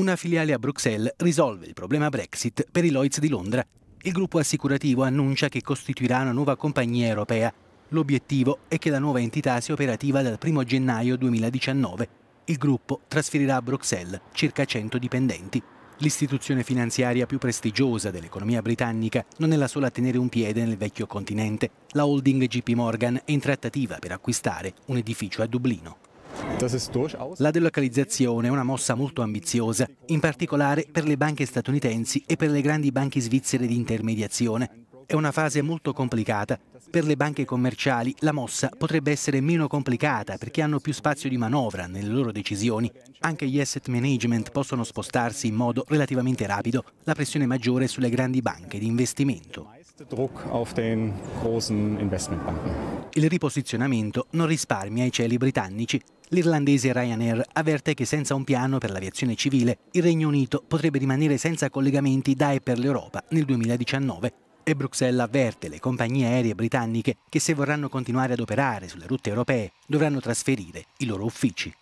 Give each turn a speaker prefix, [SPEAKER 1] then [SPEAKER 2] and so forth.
[SPEAKER 1] una filiale a Bruxelles risolve il problema Brexit per i Lloyds di Londra. Il gruppo assicurativo annuncia che costituirà una nuova compagnia europea. L'obiettivo è che la nuova entità sia operativa dal 1 gennaio 2019. Il gruppo trasferirà a Bruxelles circa 100 dipendenti. L'istituzione finanziaria più prestigiosa dell'economia britannica non è la sola a tenere un piede nel vecchio continente. La holding JP Morgan è in trattativa per acquistare un edificio a Dublino. La delocalizzazione è una mossa molto ambiziosa, in particolare per le banche statunitensi e per le grandi banche svizzere di intermediazione, è una fase molto complicata. Per le banche commerciali la mossa potrebbe essere meno complicata perché hanno più spazio di manovra nelle loro decisioni. Anche gli asset management possono spostarsi in modo relativamente rapido. La pressione maggiore è sulle grandi banche di investimento. Il riposizionamento non risparmia i cieli britannici. L'irlandese Ryanair avverte che senza un piano per l'aviazione civile il Regno Unito potrebbe rimanere senza collegamenti da e per l'Europa nel 2019 notte Bruxelles avverte le compagnie aeree britanniche che se vorranno continuare ad operare sulle rotte europee dovranno trasferire i loro uffici.